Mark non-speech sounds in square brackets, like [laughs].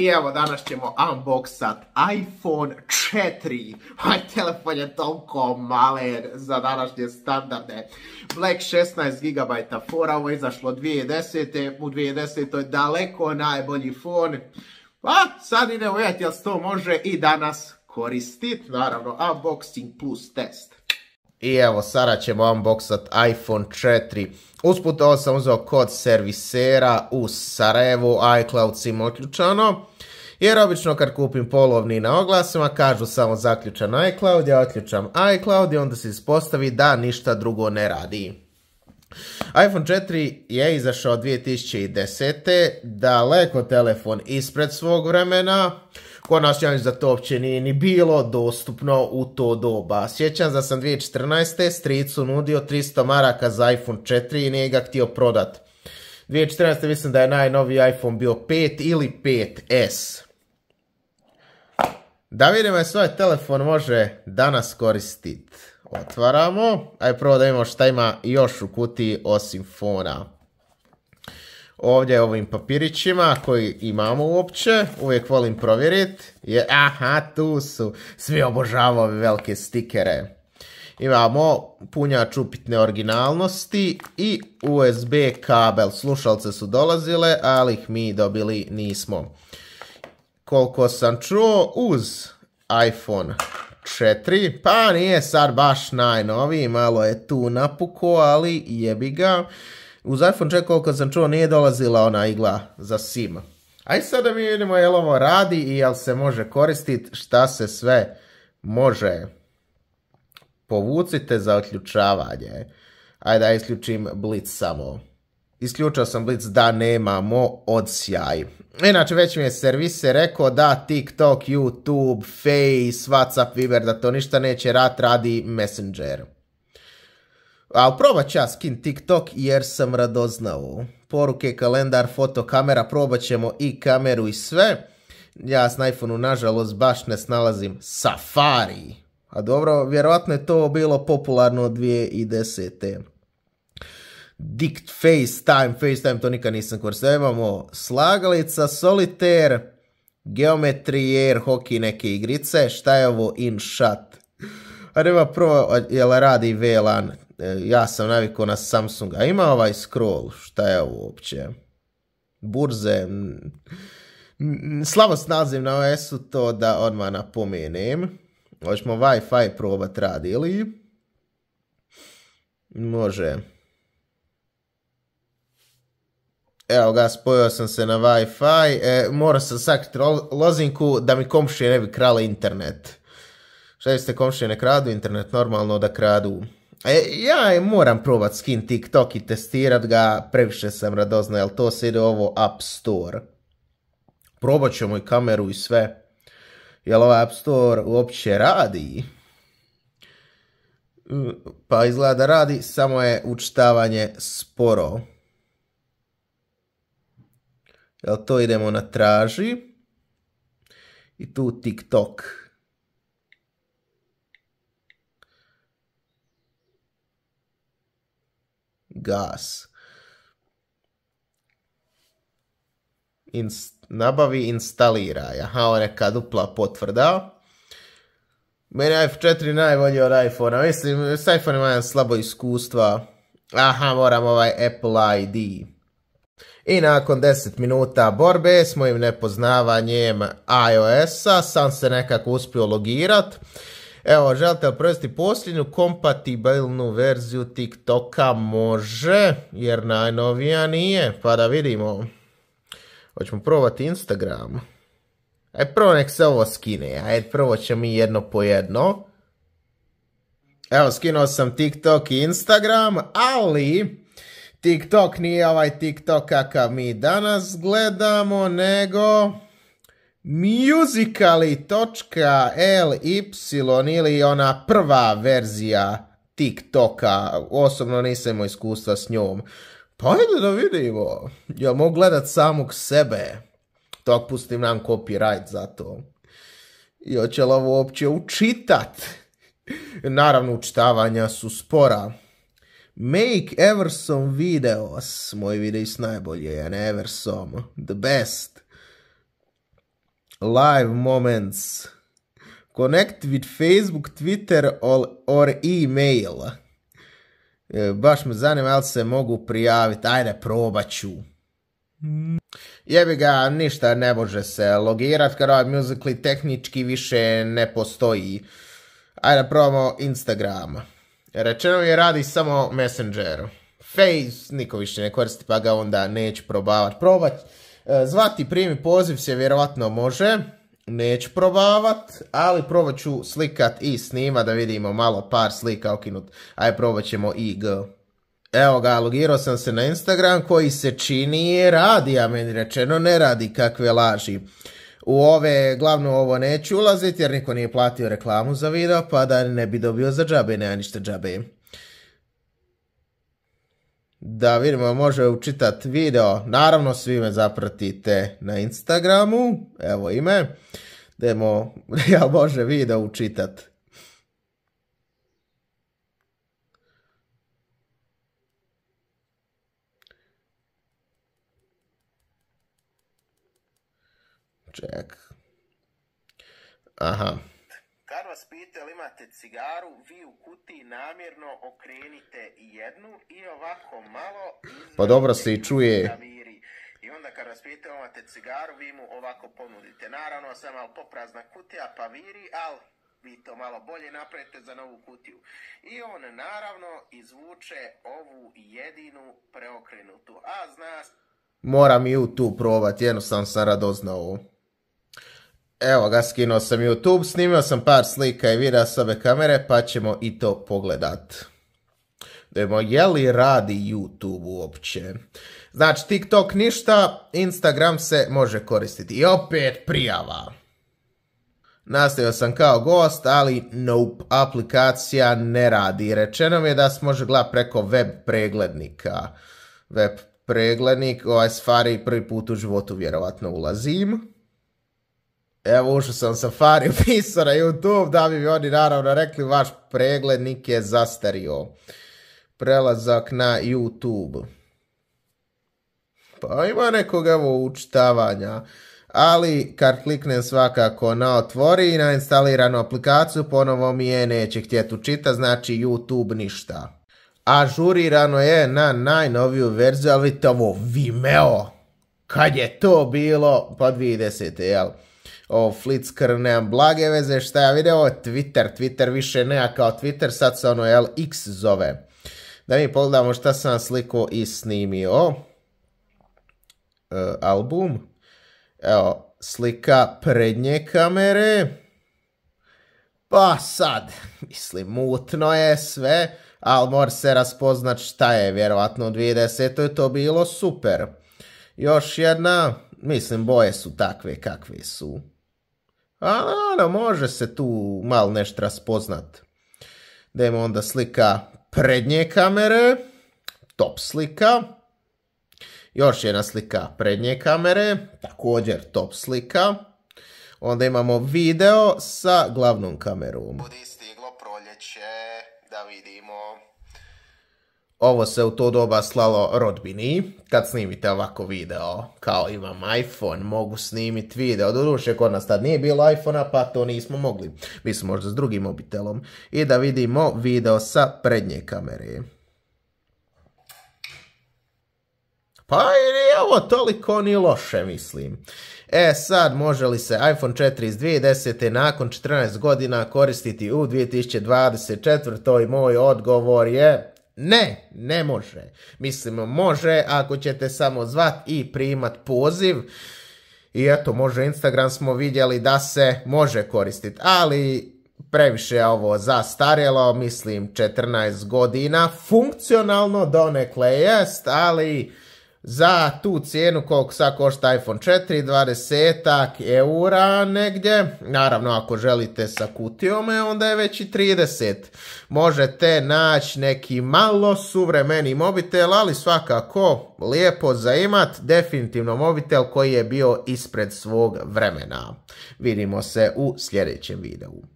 I evo, danas ćemo unboxat iPhone 4. Ovaj telefon je toliko malen za današnje standarde. Black 16 GB fora, ovo je izašlo 2010. U 2010. je daleko najbolji fon. Pa sad idemo vidjeti jel se to može i danas Koristit, Naravno, unboxing plus test. I evo, sada ćemo unboxat iPhone 4. Usput ovo sam uzeo kod servisera u Sarajevu, iCloud sim otključano. Jer obično kad kupim polovni na oglasima kažu samo zaključan iCloud, ja otključam iCloud i onda se ispostavi da ništa drugo ne radi iPhone 4 je izašao 2010. Daleko telefon ispred svog vremena. Kod nas ja to uopće nije ni bilo dostupno u to doba. Sjećam da sam 2014. stricu nudio 300 maraka za iPhone 4 i nije ga htio prodat. 2014. mislim da je najnoviji iPhone bio 5 ili 5S. Da vidimo je svoj telefon može danas koristiti. Otvaramo. Aj prvo da vidimo šta ima još u kutiji osim fona. Ovdje ovim papirićima koji imamo uopće, uvijek volim provjeriti. Je, aha, tu su. Svi obožavamo velike stikere. Imamo punjač upitne originalnosti i USB kabel. Slušalce su dolazile, ali ih mi dobili nismo. Koliko sam čuo, uz iPhone 4, pa nije sad baš najnoviji, malo je tu napuko, ali jebi ga. Uz iPhone 4 koliko sam čuo nije dolazila ona igla za SIM. Aj sad da mi vidimo jel ovo radi i jel se može koristiti, šta se sve može. Povucite za otljučavanje. Ajde da isključim Blitz samo. Isključio sam Blitz da nemamo odsjaj. Inače, već mi je servise rekao da TikTok, YouTube, Face, Whatsapp, Viber, da to ništa neće rat, radi Messenger. Al' probat ću ja skin TikTok jer sam radoznao. Poruke, kalendar, fotokamera, probat ćemo i kameru i sve. Ja s iPhone-u nažalost baš ne snalazim Safari. A dobro, vjerojatno je to bilo popularno od 2010. Dict FaceTime, FaceTime to nikad nisam koristio. Imamo slagalica, soliter, geometrijer, hoki neke igrice. Šta je ovo in shot? A nema prvo, jel radi VLAN? E, ja sam navikao na A Ima ovaj scroll, šta je ovo uopće? Burze. Slabo naziv na OS-u to da odmah napomenem. Hoćemo Wi-Fi probat radi ili? Može. Evo ga, spojio sam se na Wi-Fi, e, morao sam sakriti lozinku da mi komšije ne bi krale internet. Šta jeste komšije ne kradu internet, normalno da kradu. E, ja moram probat skin TikTok i testirat ga, previše sam radozna, jel to se ide ovo App Store. Probat ćemo i kameru i sve. Jel ovaj App Store uopće radi? Mm, pa izgleda da radi, samo je učitavanje sporo. Jel to idemo na traži. I tu TikTok. Gas. Inst nabavi, instaliraj. Aha, on neka dupla potvrda. Meni F4 najbolji od iphone Mislim, s iPhone-ima imam slabo iskustva. Aha, moram ovaj Apple ID. I nakon 10 minuta borbe s mojim nepoznavanjem iOS-a sam se nekako uspio logirat. Evo, želite li provesti posljednju kompatibilnu verziju TikToka? Može, jer najnovija nije. Pa da vidimo. Hoćemo probati Instagram. Aj e, prvo nek se ovo skine. Aj e, prvo ćemo mi jedno po jedno. Evo, skinuo sam TikTok i Instagram, ali TikTok nije ovaj TikTok kakav mi danas gledamo, nego musical.ly ili ona prva verzija TikToka. Osobno nisam imao iskustva s njom. Pa ajde da vidimo. Ja mogu gledat samog sebe. Tok pustim nam copyright za to. I hoće li ovo uopće učitat? Naravno, učitavanja su spora. Make Eversom videos. Moji videi najbolje, je ne The best. Live moments. Connect with Facebook, Twitter or email. E, baš me zanima, ali se mogu prijaviti. Ajde, probat ću. Jebi ga, ništa ne može se logirat, kada ovaj Musical.ly tehnički više ne postoji. Ajde, probamo Instagrama. Rečeno je radi samo Messengeru. Face niko više ne koristi pa ga onda neću probavat. Probat, e, zvati primi poziv se vjerojatno može, neću probavat, ali probat ću slikat i snima da vidimo malo par slika okinut. Aj probat ćemo IG. Evo ga, logirao sam se na Instagram koji se čini radi, a meni rečeno ne radi kakve laži. U ove, glavno ovo neću ulaziti jer niko nije platio reklamu za video, pa da ne bi dobio za džabe, nema ništa džabe. Da vidimo, može učitat video. Naravno, svi me zapratite na Instagramu. Evo ime. Demo, [laughs] ja može video učitat. ček. Aha. Kad vas pita li imate cigaru, vi u kutiji namjerno okrenite jednu i ovako malo... Pa dobro se i čuje. I onda kad vas pita imate cigaru, vi mu ovako ponudite. Naravno, sam malo poprazna kutija, pa viri, ali vi to malo bolje napravite za novu kutiju. I on naravno izvuče ovu jedinu preokrenutu. A zna... Moram i u tu probat, jednostavno sam radoznao ovo. Evo ga, skinuo sam YouTube, snimio sam par slika i videa s ove kamere, pa ćemo i to pogledat. Dajmo, je li radi YouTube uopće? Znači, TikTok ništa, Instagram se može koristiti. I opet prijava. Nastavio sam kao gost, ali nope, aplikacija ne radi. Rečeno mi je da se može gledati preko web preglednika. Web preglednik, ovaj stvari prvi put u životu vjerovatno ulazim. Evo ušao sam Safari upisao na YouTube da bi mi oni naravno rekli vaš preglednik je zastario. Prelazak na YouTube. Pa ima nekog evo učitavanja. Ali kad kliknem svakako na otvori i na instaliranu aplikaciju ponovo mi je neće htjeti učita, znači YouTube ništa. Ažurirano je na najnoviju verziju, ali to ovo Vimeo. Kad je to bilo? Pa 2010. jel? o flickr, nemam blage veze šta ja video ovo je Twitter, Twitter više a kao Twitter, sad se ono LX zove. Da mi pogledamo šta sam sliko i snimio. E, album. Evo, slika prednje kamere. Pa sad, [laughs] mislim, mutno je sve, ali mora se raspoznat šta je, vjerojatno u 2010. je to bilo super. Još jedna, mislim, boje su takve kakve su. A ono, može se tu malo nešto raspoznat. Dajmo onda slika prednje kamere. Top slika. Još jedna slika prednje kamere. Također top slika. Onda imamo video sa glavnom kamerom. Budi stiglo proljeće da vidimo. Ovo se u to doba slalo rodbini. Kad snimite ovako video, kao imam iPhone, mogu snimiti video. Doduše, kod nas tad nije bilo iPhone'a pa to nismo mogli. Mi možda s drugim mobitelom. I da vidimo video sa prednje kamere. Pa je ovo toliko ni loše, mislim. E sad, može li se iPhone 4 iz 2010. nakon 14 godina koristiti u 2024. I moj odgovor je... Ne, ne može. Mislim, može ako ćete samo zvat i primat poziv. I eto, može Instagram smo vidjeli da se može koristiti, ali previše je ovo zastarjelo, mislim 14 godina, funkcionalno donekle jest, ali za tu cijenu koliko sad košta iPhone 4, 20 eura negdje. Naravno ako želite sa kutijom e, onda je već i 30. Možete naći neki malo suvremeni mobitel, ali svakako lijepo zaimat. Definitivno mobitel koji je bio ispred svog vremena. Vidimo se u sljedećem videu.